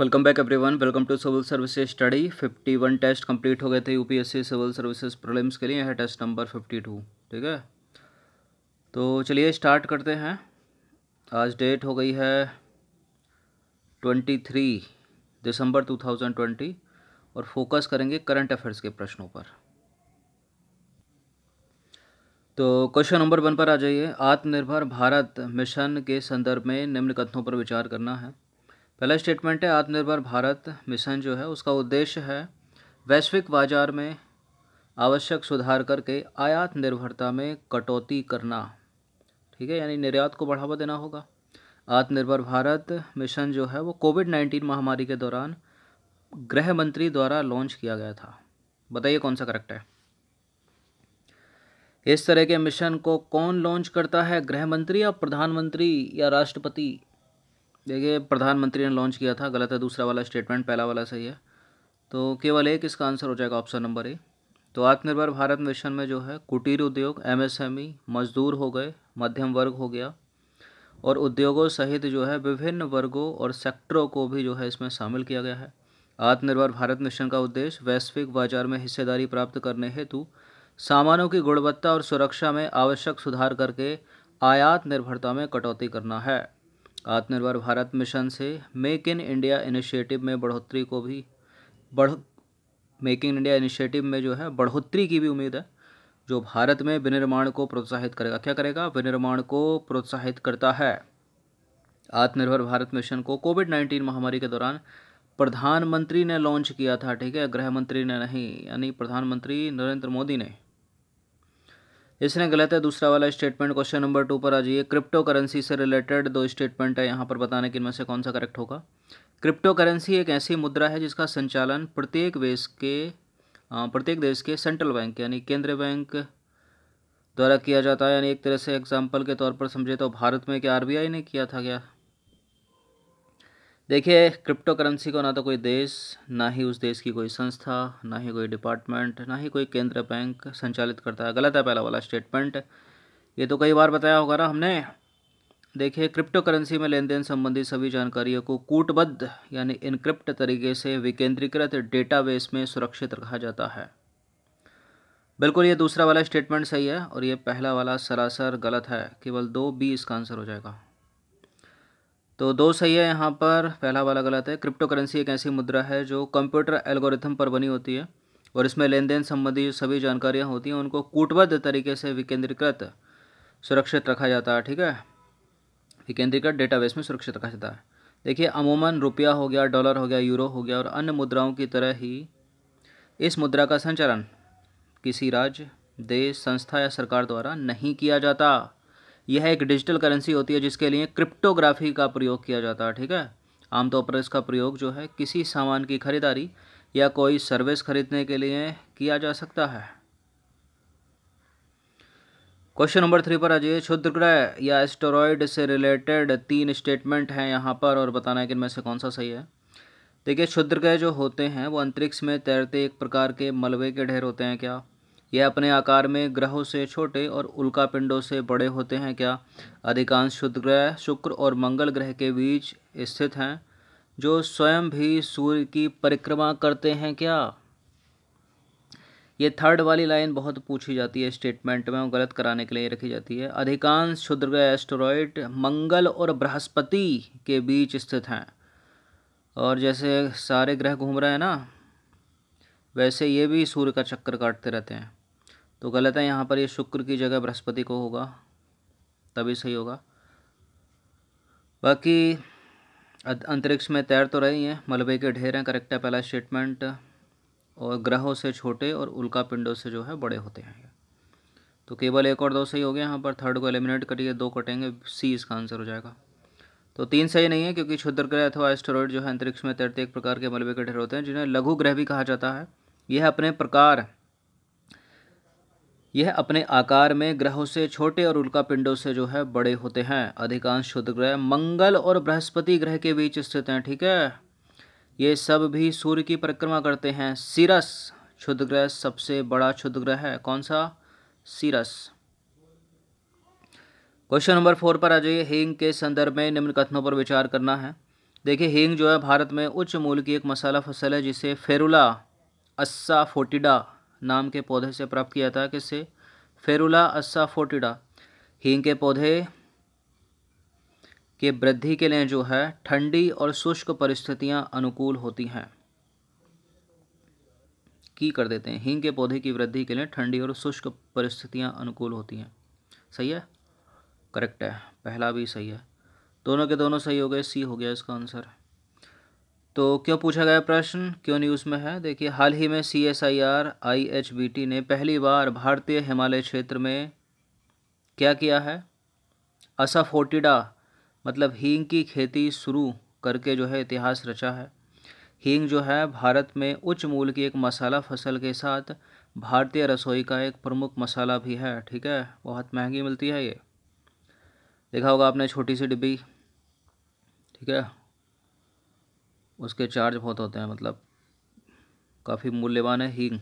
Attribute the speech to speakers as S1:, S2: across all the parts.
S1: welcome back everyone welcome to civil services study 51 test complete हो गए थे UPSC civil services problems के लिए है टेस्ट नंबर 52 ठीक है तो चलिए स्टार्ट करते हैं आज डेट हो गई है 23 दिसंबर 2020 और फोकस करेंगे करंट अफेयर्स के प्रश्नों पर तो क्वेश्चन नंबर वन पर आ जाइए आत्मनिर्भर भारत मिशन के संदर्भ में निम्न कथनों पर विचार करना है पहला स्टेटमेंट है आत्मनिर्भर भारत मिशन जो है उसका उद्देश्य है वैश्विक बाजार में आवश्यक सुधार करके आयात निर्भरता में कटौती करना ठीक है यानी निर्यात को बढ़ावा देना होगा आत्मनिर्भर भारत मिशन जो है वो कोविड नाइन्टीन महामारी के दौरान गृह मंत्री द्वारा लॉन्च किया गया था बताइए कौन सा करेक्ट है इस तरह के मिशन को कौन लॉन्च करता है गृह मंत्री या प्रधानमंत्री या राष्ट्रपति देखिए प्रधानमंत्री ने लॉन्च किया था गलत है दूसरा वाला स्टेटमेंट पहला वाला सही है तो केवल एक इसका आंसर हो जाएगा ऑप्शन नंबर ए तो आत्मनिर्भर भारत मिशन में जो है कुटीर उद्योग एमएसएमई e, मजदूर हो गए मध्यम वर्ग हो गया और उद्योगों सहित जो है विभिन्न वर्गों और सेक्टरों को भी जो है इसमें शामिल किया गया है आत्मनिर्भर भारत मिशन का उद्देश्य वैश्विक बाजार में हिस्सेदारी प्राप्त करने हेतु सामानों की गुणवत्ता और सुरक्षा में आवश्यक सुधार करके आयात निर्भरता में कटौती करना है आत्मनिर्भर भारत मिशन से मेक इन इंडिया इनिशिएटिव में बढ़ोतरी को भी बढ़ मेक इन इंडिया इनिशिएटिव में जो है बढ़ोतरी की भी उम्मीद है जो भारत में विनिर्माण को प्रोत्साहित करेगा क्या करेगा विनिर्माण को प्रोत्साहित करता है आत्मनिर्भर भारत मिशन को कोविड नाइन्टीन महामारी के दौरान प्रधानमंत्री ने लॉन्च किया था ठीक है गृह मंत्री ने नहीं यानी प्रधानमंत्री नरेंद्र मोदी ने इसने गलत है दूसरा वाला स्टेटमेंट क्वेश्चन नंबर टू पर आ जाइए क्रिप्टो करेंसी से रिलेटेड दो स्टेटमेंट है यहाँ पर बताने कि इनमें से कौन सा करेक्ट होगा क्रिप्टो करेंसी एक ऐसी मुद्रा है जिसका संचालन प्रत्येक देश के प्रत्येक देश के सेंट्रल बैंक यानी केंद्रीय बैंक द्वारा किया जाता है यानी एक तरह से एग्जाम्पल के तौर पर समझे तो भारत में क्या आर ने किया था क्या देखिए क्रिप्टो करेंसी को ना तो कोई देश ना ही उस देश की कोई संस्था ना ही कोई डिपार्टमेंट ना ही कोई केंद्र बैंक संचालित करता है गलत है पहला वाला स्टेटमेंट ये तो कई बार बताया होगा ना हमने देखिए क्रिप्टो करेंसी में लेन देन संबंधी सभी जानकारियों को कूटबद्ध यानी इनक्रिप्ट तरीके से विकेंद्रीकृत डेटाबेस में सुरक्षित रखा जाता है बिल्कुल ये दूसरा वाला स्टेटमेंट सही है और ये पहला वाला सरासर गलत है केवल दो बी इसका आंसर हो जाएगा तो दो सही है यहाँ पर पहला वाला गलत है क्रिप्टो करेंसी एक ऐसी मुद्रा है जो कंप्यूटर एल्गोरिथम पर बनी होती है और इसमें लेन देन संबंधी जो सभी जानकारियाँ होती हैं उनको कूटबद्ध तरीके से विकेंद्रीकृत सुरक्षित रखा जाता है ठीक है विकेंद्रीकृत डेटाबेस में सुरक्षित रखा जाता है देखिए अमूमन रुपया हो गया डॉलर हो गया यूरो हो गया और अन्य मुद्राओं की तरह ही इस मुद्रा का संचालन किसी राज्य देश संस्था या सरकार द्वारा नहीं किया जाता यह एक डिजिटल करेंसी होती है जिसके लिए क्रिप्टोग्राफी का प्रयोग किया जाता है ठीक है आमतौर पर इसका प्रयोग जो है किसी सामान की खरीदारी या कोई सर्विस खरीदने के लिए किया जा सकता है क्वेश्चन नंबर थ्री पर अजय क्षुद्र ग्रह या एस्टोरॉयड से रिलेटेड तीन स्टेटमेंट हैं यहाँ पर और बताना है कि इनमें से कौन सा सही है देखिए क्षुद्र ग्रह जो होते हैं वो अंतरिक्ष में तैरते एक प्रकार के मलबे के ढेर होते हैं क्या यह अपने आकार में ग्रहों से छोटे और उल्का पिंडों से बड़े होते हैं क्या अधिकांश शुद्ध ग्रह शुक्र और मंगल ग्रह के बीच स्थित हैं जो स्वयं भी सूर्य की परिक्रमा करते हैं क्या ये थर्ड वाली लाइन बहुत पूछी जाती है स्टेटमेंट में वो गलत कराने के लिए रखी जाती है अधिकांश क्षुद्र ग्रह मंगल और बृहस्पति के बीच स्थित हैं और जैसे सारे ग्रह घूम रहे हैं ना वैसे ये भी सूर्य का चक्कर काटते रहते हैं तो गलत है यहाँ पर ये शुक्र की जगह बृहस्पति को होगा तभी सही होगा बाकी अं-, अंतरिक्ष में तैर तो रही हैं मलबे के ढेर हैं करेक्ट है पहला स्टेटमेंट और ग्रहों से छोटे और उल्का पिंडों से जो है बड़े होते हैं तो केवल एक और दो सही हो गए यहाँ पर थर्ड को एलिमिनेट करिए दो कटेंगे सी इसका आंसर हो जाएगा तो तीन सही नहीं है क्योंकि क्षुद्र ग्रह अथवा एस्टेरॉयड जो है अंतरिक्ष में तैरते एक प्रकार के मलबे के ढेर होते हैं जिन्हें लघु ग्रह भी कहा जाता है यह अपने प्रकार यह अपने आकार में ग्रहों से छोटे और उल्का पिंडों से जो है बड़े होते हैं अधिकांश शुद्ध ग्रह मंगल और बृहस्पति ग्रह के बीच स्थित हैं ठीक है ये सब भी सूर्य की परिक्रमा करते हैं सिरस क्षुद्र ग्रह सबसे बड़ा क्षुद्र ग्रह है कौन सा सिरस क्वेश्चन नंबर फोर पर आ जाइए हींग के संदर्भ में निम्न कथनों पर विचार करना है देखिए हींग जो है भारत में उच्च मूल की एक मसाला फसल है जिसे फेरुला अस्सा फोटिडा नाम के पौधे से प्राप्त किया था किससे फेरुला अस्सा फोटिडा हींग के पौधे के वृद्धि के लिए जो है ठंडी और शुष्क परिस्थितियां अनुकूल होती हैं की कर देते हैं हींग के पौधे की वृद्धि के लिए ठंडी और शुष्क परिस्थितियां अनुकूल होती हैं सही है करेक्ट है पहला भी सही है दोनों के दोनों सही हो गए सी हो गया इसका आंसर तो क्यों पूछा गया प्रश्न क्यों न्यूज़ में है देखिए हाल ही में C S I R I H B T ने पहली बार भारतीय हिमालय क्षेत्र में क्या किया है असफोटिडा मतलब हींग की खेती शुरू करके जो है इतिहास रचा है हींग जो है भारत में उच्च मूल की एक मसाला फसल के साथ भारतीय रसोई का एक प्रमुख मसाला भी है ठीक है बहुत महंगी मिलती है ये देखा होगा आपने छोटी सी डिब्बी ठीक है उसके चार्ज बहुत होते हैं मतलब काफ़ी मूल्यवान है हींग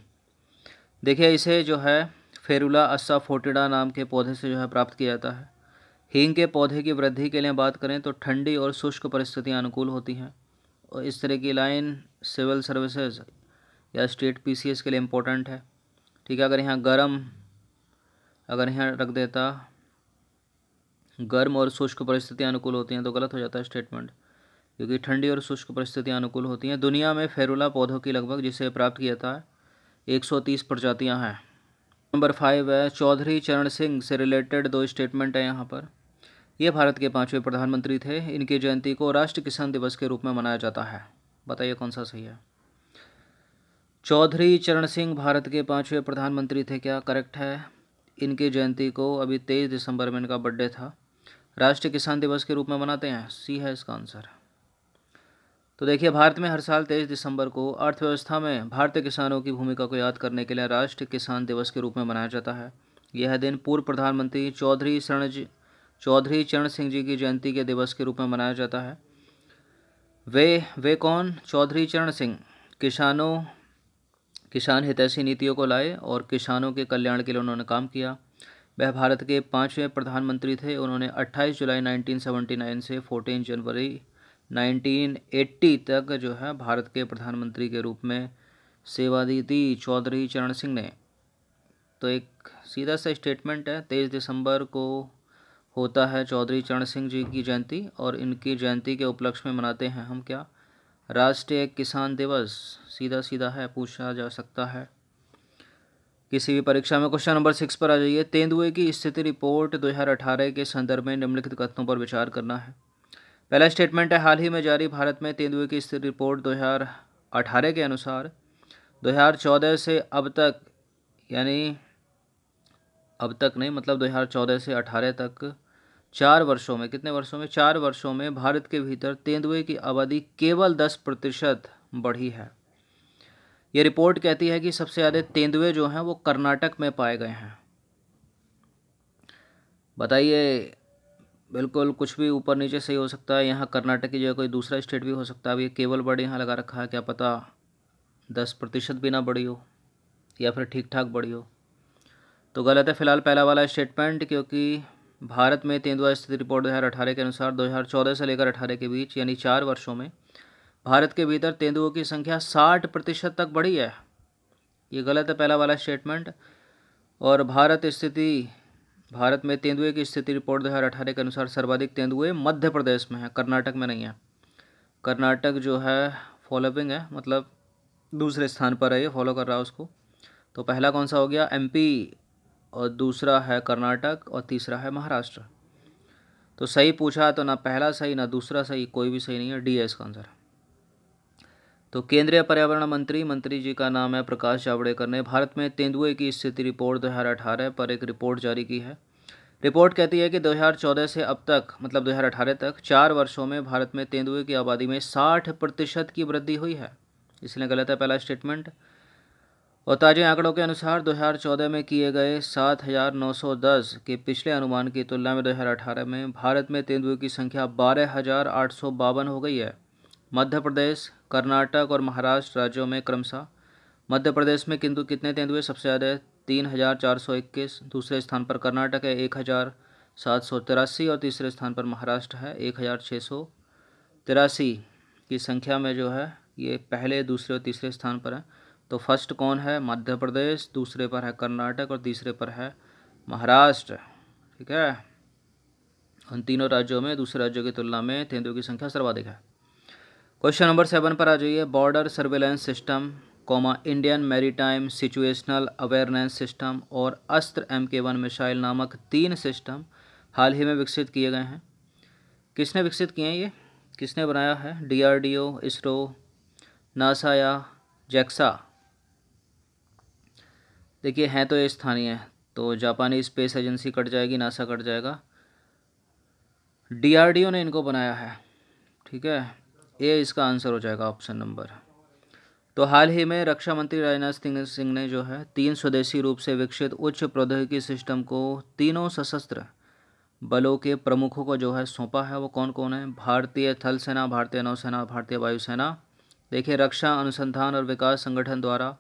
S1: देखिए इसे जो है फेरुला अस्सा फोटिडा नाम के पौधे से जो है प्राप्त किया जाता है हींग के पौधे की वृद्धि के लिए बात करें तो ठंडी और शुष्क परिस्थितियाँ अनुकूल होती हैं और इस तरह की लाइन सिविल सर्विसेज या स्टेट पीसीएस के लिए इम्पोर्टेंट है ठीक है अगर यहाँ गर्म अगर यहाँ रख देता गर्म और शुष्क परिस्थितियाँ अनुकूल होती हैं तो गलत हो जाता है स्टेटमेंट क्योंकि ठंडी और शुष्क परिस्थितियाँ अनुकूल होती हैं दुनिया में फेरुला पौधों की लगभग जिसे प्राप्त किया था 130 प्रजातियां हैं नंबर फाइव है चौधरी चरण सिंह से रिलेटेड दो स्टेटमेंट हैं यहाँ पर ये भारत के पाँचवें प्रधानमंत्री थे इनकी जयंती को राष्ट्रीय किसान दिवस के रूप में मनाया जाता है बताइए कौन सा सही है चौधरी चरण सिंह भारत के पाँचवें प्रधानमंत्री थे क्या करेक्ट है इनकी जयंती को अभी तेईस दिसंबर में इनका बर्थडे था राष्ट्रीय किसान दिवस के रूप में मनाते हैं सी है इसका आंसर तो देखिए भारत में हर साल तेईस दिसंबर को अर्थव्यवस्था में भारतीय किसानों की भूमिका को याद करने के लिए राष्ट्रीय किसान दिवस के रूप में मनाया जाता है यह दिन पूर्व प्रधानमंत्री चौधरी शरण जी चौधरी चरण सिंह जी की जयंती के दिवस के रूप में मनाया जाता है वे वे कौन चौधरी चरण सिंह किसानों किसान हितैषी नीतियों को लाए और किसानों के कल्याण के लिए उन्होंने काम किया वह भारत के पाँचवें प्रधानमंत्री थे उन्होंने 28 जुलाई 1979 से 14 जनवरी 1980 तक जो है भारत के प्रधानमंत्री के रूप में सेवा दी थी चौधरी चरण सिंह ने तो एक सीधा सा स्टेटमेंट है तेईस दिसंबर को होता है चौधरी चरण सिंह जी की जयंती और इनकी जयंती के उपलक्ष्य में मनाते हैं हम क्या राष्ट्रीय किसान दिवस सीधा सीधा है पूछा जा सकता है किसी भी परीक्षा में क्वेश्चन नंबर सिक्स पर आ जाइए तेंदुए की स्थिति रिपोर्ट 2018 के संदर्भ में निम्नलिखित कथनों पर विचार करना है पहला स्टेटमेंट है हाल ही में जारी भारत में तेंदुए की स्थिति रिपोर्ट 2018 के अनुसार 2014 से अब तक यानी अब तक नहीं मतलब 2014 से 18 तक चार वर्षों में कितने वर्षों में चार वर्षों में भारत के भीतर तेंदुए की आबादी केवल 10 प्रतिशत बढ़ी है ये रिपोर्ट कहती है कि सबसे ज़्यादा तेंदुए जो हैं वो कर्नाटक में पाए गए हैं बताइए बिल्कुल कुछ भी ऊपर नीचे सही हो सकता है यहाँ कर्नाटक की जगह कोई दूसरा स्टेट भी हो सकता है अब ये केवल बड़ी यहाँ लगा रखा है क्या पता दस प्रतिशत भी ना बढ़ी हो या फिर ठीक ठाक बढ़ी हो तो गलत है फिलहाल पहला वाला स्टेटमेंट क्योंकि भारत में तेंदुआ स्थिति रिपोर्ट दो हज़ार अठारह के अनुसार दो हज़ार चौदह से लेकर अठारह के बीच यानी चार वर्षों में भारत के भीतर तेंदुओं की संख्या साठ प्रतिशत तक बढ़ी है ये गलत है पहला वाला स्टेटमेंट और भारत स्थिति भारत में तेंदुए की स्थिति रिपोर्ट 2018 के अनुसार सर्वाधिक तेंदुए मध्य प्रदेश में है कर्नाटक में नहीं है कर्नाटक जो है फॉलोविंग है मतलब दूसरे स्थान पर है ये फॉलो कर रहा है उसको तो पहला कौन सा हो गया एमपी और दूसरा है कर्नाटक और तीसरा है महाराष्ट्र तो सही पूछा तो ना पहला सही ना दूसरा सही कोई भी सही नहीं है डी है इसका आंसर तो केंद्रीय पर्यावरण मंत्री मंत्री जी का नाम है प्रकाश जावड़ेकर ने भारत में तेंदुए की स्थिति रिपोर्ट दो पर एक रिपोर्ट जारी की है रिपोर्ट कहती है कि 2014 से अब तक मतलब 2018 तक चार वर्षों में भारत में तेंदुए की आबादी में 60 प्रतिशत की वृद्धि हुई है इसलिए गलत है पहला स्टेटमेंट और ताज़े आंकड़ों के अनुसार 2014 में किए गए 7,910 के पिछले अनुमान की तुलना में 2018 में भारत में तेंदुए की संख्या बारह हो गई है मध्य प्रदेश कर्नाटक और महाराष्ट्र राज्यों में क्रमशः मध्य प्रदेश में किंतु कितने तेंदुए सबसे ज़्यादा है तीन हज़ार चार सौ इक्कीस दूसरे स्थान पर कर्नाटक है एक हज़ार सात सौ तिरासी और तीसरे स्थान पर महाराष्ट्र है एक हज़ार छः सौ तिरासी की संख्या में जो है ये पहले दूसरे और तीसरे स्थान पर है तो फर्स्ट कौन है मध्य प्रदेश दूसरे पर है कर्नाटक और तीसरे पर है महाराष्ट्र ठीक है उन तीनों राज्यों में दूसरे राज्यों की तुलना में तेंदुए की संख्या सर्वाधिक है क्वेश्चन नंबर सेवन पर आ जाइए border surveillance system comma Indian maritime situational awareness system और अस्त्र एम के वन मिसाइल नामक तीन सिस्टम हाल ही में विकसित किए गए हैं किसने विकसित किए हैं ये किसने बनाया है डीआरडीओ इसरो नासा या जैक्सा देखिए हैं तो ये स्थानीय है तो जापानी स्पेस एजेंसी कट जाएगी नासा कट जाएगा डीआरडीओ ने इनको बनाया है ठीक है ये इसका आंसर हो जाएगा ऑप्शन नंबर तो हाल ही में रक्षा मंत्री राजनाथ सिंह सिंह ने जो है तीन स्वदेशी रूप से विकसित उच्च प्रौद्योगिकी सिस्टम को तीनों सशस्त्र बलों के प्रमुखों को जो है सौंपा है वो कौन कौन है भारतीय थल सेना भारतीय नौसेना भारतीय वायुसेना देखिए रक्षा अनुसंधान और विकास संगठन द्वारा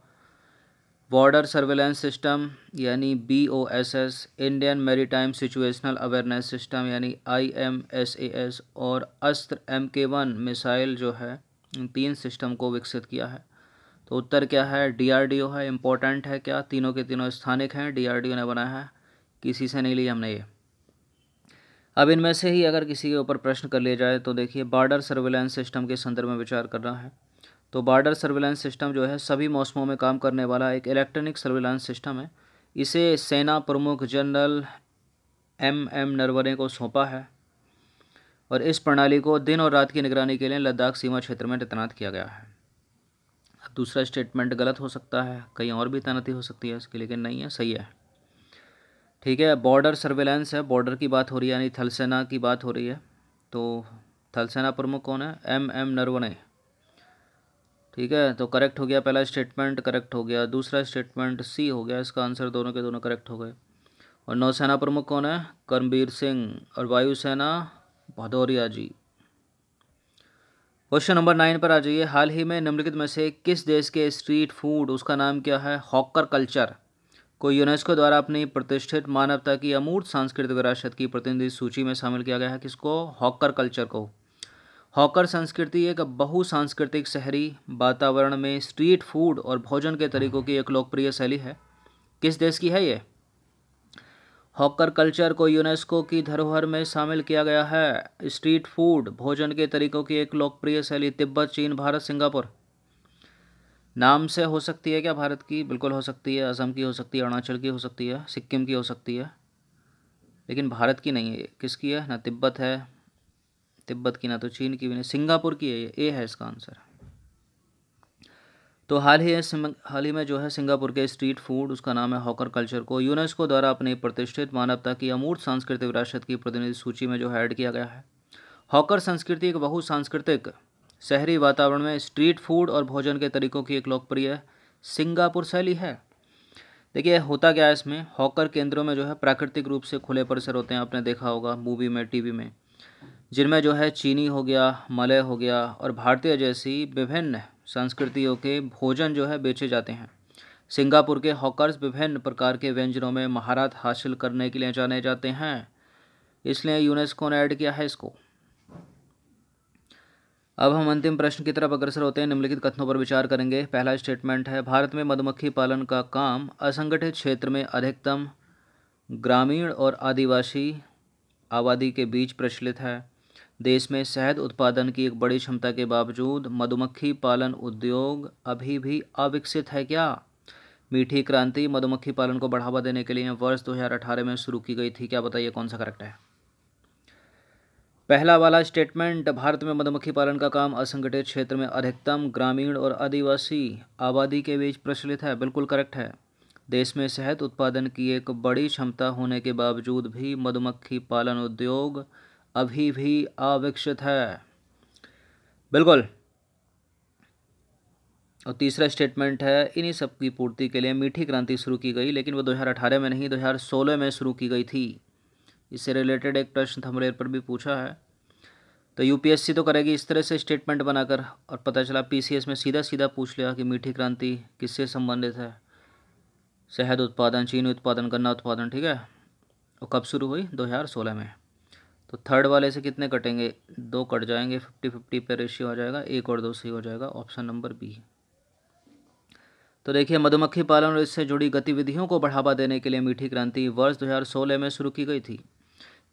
S1: बॉर्डर सर्वेलेंस सिस्टम यानी B O S S Indian maritime situational awareness system यानी I M S A S और अस्त्र एम के वन मिसाइल जो है इन तीन सिस्टम को विकसित किया है तो उत्तर क्या है डीआरडीओ है इम्पोर्टेंट है क्या तीनों के तीनों स्थानिक हैं डीआरडीओ ने बनाया है किसी से नहीं ली हमने ये अब इनमें से ही अगर किसी के ऊपर प्रश्न कर लिया जाए तो देखिए बॉर्डर सर्वेलेंस सिस्टम के संदर्भ में विचार करना है तो बॉर्डर सर्विलांस सिस्टम जो है सभी मौसमों में काम करने वाला एक इलेक्ट्रॉनिक सर्विलांस सिस्टम है इसे सेना प्रमुख जनरल एम एम नरवने को सौंपा है और इस प्रणाली को दिन और रात की निगरानी के लिए लद्दाख सीमा क्षेत्र में तैनात किया गया है अब दूसरा स्टेटमेंट गलत हो सकता है कहीं और भी तैनाती हो सकती है इसके लेकिन नहीं है सही है ठीक है बॉर्डर सर्वेलेंस है बॉर्डर की बात हो रही है यानी थलसेना की बात हो रही है तो थलसेना प्रमुख कौन है एम एम नरवणे ठीक है तो करेक्ट हो गया पहला स्टेटमेंट करेक्ट हो गया दूसरा स्टेटमेंट सी हो गया इसका आंसर दोनों के दोनों करेक्ट हो गए और नौसेना प्रमुख कौन है करमबीर सिंह और वायुसेना Bhadauria ji question number nine पर आ जाइए हाल ही में निम्नलिखित में से किस देश के स्ट्रीट फूड उसका नाम क्या है हॉकर कल्चर को यूनेस्को द्वारा अपनी प्रतिष्ठित मानवता की अमूर्त सांस्कृतिक विरासत की प्रतिनिधि सूची में शामिल किया गया है किसको हॉकर कल्चर को हॉकर संस्कृति एक बहुसांस्कृतिक शहरी वातावरण में स्ट्रीट फूड और भोजन के तरीकों की एक लोकप्रिय शैली है किस देश की है ये हॉकर कल्चर को यूनेस्को की धरोहर में शामिल किया गया है स्ट्रीट फूड भोजन के तरीकों की एक लोकप्रिय शैली तिब्बत चीन भारत सिंगापुर नाम से हो सकती है क्या भारत की बिल्कुल हो सकती है असम की हो सकती है अरुणाचल की हो सकती है सिक्किम की हो सकती है लेकिन भारत की नहीं है किसकी है ना तिब्बत है तिब्बत की ना तो चीन की भी नहीं सिंगापुर की है ये ए है इसका आंसर तो हाल ही हाल ही में जो है सिंगापुर के स्ट्रीट फूड उसका नाम है हॉकर कल्चर को यूनेस्को द्वारा अपने प्रतिष्ठित मानवता की अमूर्त सांस्कृतिक विरासत की प्रतिनिधि सूची में जो है ऐड किया गया है हॉकर संस्कृति एक बहु सांस्कृतिक शहरी वातावरण में स्ट्रीट फूड और भोजन के तरीकों की एक लोकप्रिय सिंगापुर शैली है देखिए होता क्या है इसमें हॉकर केंद्रों में जो है प्राकृतिक रूप से खुले परिसर होते हैं आपने देखा होगा मूवी में टीवी में जिनमें जो है चीनी हो गया मलय हो गया और भारतीय जैसी विभिन्न संस्कृतियों के भोजन जो है बेचे जाते हैं सिंगापुर के हॉकर्स विभिन्न प्रकार के व्यंजनों में महारत हासिल करने के लिए जाने जाते हैं इसलिए यूनेस्को ने ऐड किया है इसको अब हम अंतिम प्रश्न की तरफ अग्रसर होते हैं निम्नलिखित कथनों पर विचार करेंगे पहला स्टेटमेंट है भारत में मधुमक्खी पालन का काम असंगठित क्षेत्र में अधिकतम ग्रामीण और आदिवासी आबादी के बीच प्रचलित है देश में शहद उत्पादन की एक बड़ी क्षमता के बावजूद मधुमक्खी पालन उद्योग अभी भी अविकसित है क्या मीठी क्रांति मधुमक्खी पालन को बढ़ावा देने के लिए वर्ष 2018 में शुरू की गई थी क्या बताइए कौन सा करेक्ट है पहला वाला स्टेटमेंट भारत में मधुमक्खी पालन का काम असंगठित क्षेत्र में अधिकतम ग्रामीण और आदिवासी आबादी के बीच प्रचलित है बिल्कुल करेक्ट है देश में शहद उत्पादन की एक बड़ी क्षमता होने के बावजूद भी मधुमक्खी पालन उद्योग अभी भी अविकसित है बिल्कुल और तीसरा स्टेटमेंट है इन्हीं सब की पूर्ति के लिए मीठी क्रांति शुरू की गई लेकिन वो 2018 में नहीं 2016 में शुरू की गई थी इससे रिलेटेड एक प्रश्न थमलेर पर भी पूछा है तो यूपीएससी तो करेगी इस तरह से स्टेटमेंट बनाकर और पता चला पीसीएस में सीधा सीधा पूछ लिया कि मीठी क्रांति किससे संबंधित है शहद उत्पादन चीनी उत्पादन गन्ना उत्पादन ठीक है और कब शुरू हुई दो में तो थर्ड वाले से कितने कटेंगे दो कट जाएंगे फिफ्टी फिफ्टी पे रेशियो हो जाएगा एक और दो सही हो जाएगा ऑप्शन नंबर बी तो देखिए मधुमक्खी पालन और इससे जुड़ी गतिविधियों को बढ़ावा देने के लिए मीठी क्रांति वर्ष 2016 में शुरू की गई थी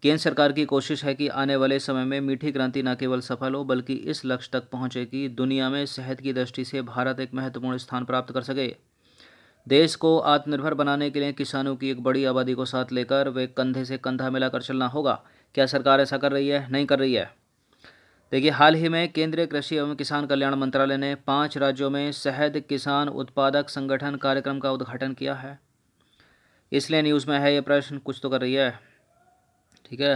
S1: केंद्र सरकार की कोशिश है कि आने वाले समय में मीठी क्रांति न केवल सफल हो बल्कि इस लक्ष्य तक पहुँचे कि दुनिया में सेहत की दृष्टि से भारत एक महत्वपूर्ण स्थान प्राप्त कर सके देश को आत्मनिर्भर बनाने के लिए किसानों की एक बड़ी आबादी को साथ लेकर वे कंधे से कंधा मिलाकर चलना होगा क्या सरकार ऐसा कर रही है नहीं कर रही है देखिए हाल ही में केंद्रीय कृषि एवं किसान कल्याण मंत्रालय ने पांच राज्यों में शहद किसान उत्पादक संगठन कार्यक्रम का उद्घाटन किया है इसलिए न्यूज़ में है ये प्रश्न कुछ तो कर रही है ठीक है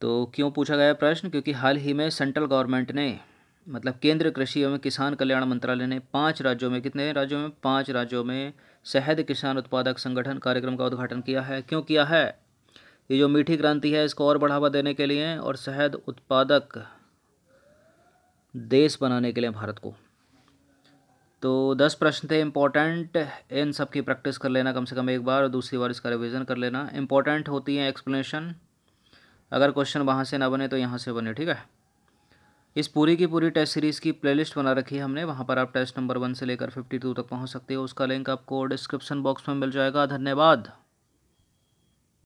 S1: तो क्यों पूछा गया प्रश्न क्योंकि हाल ही में सेंट्रल गवर्नमेंट ने मतलब केंद्रीय कृषि एवं किसान कल्याण मंत्रालय ने पांच राज्यों में कितने राज्यों में पांच राज्यों में शहद किसान उत्पादक संगठन कार्यक्रम का उद्घाटन किया है क्यों किया है ये जो मीठी क्रांति है इसको और बढ़ावा देने के लिए और शहद उत्पादक देश बनाने के लिए भारत को तो दस प्रश्न थे इम्पॉर्टेंट इन सब की प्रैक्टिस कर लेना कम से कम एक बार और दूसरी बार इसका रिवीजन कर लेना इम्पॉर्टेंट होती है एक्सप्लेनेशन अगर क्वेश्चन वहाँ से ना बने तो यहाँ से बने ठीक है इस पूरी की पूरी टेस्ट सीरीज़ की प्लेलिस्ट बना रखी है हमने वहाँ पर आप टेस्ट नंबर वन से लेकर फिफ्टी टू तक पहुँच सकते हो उसका लिंक आपको डिस्क्रिप्शन बॉक्स में मिल जाएगा धन्यवाद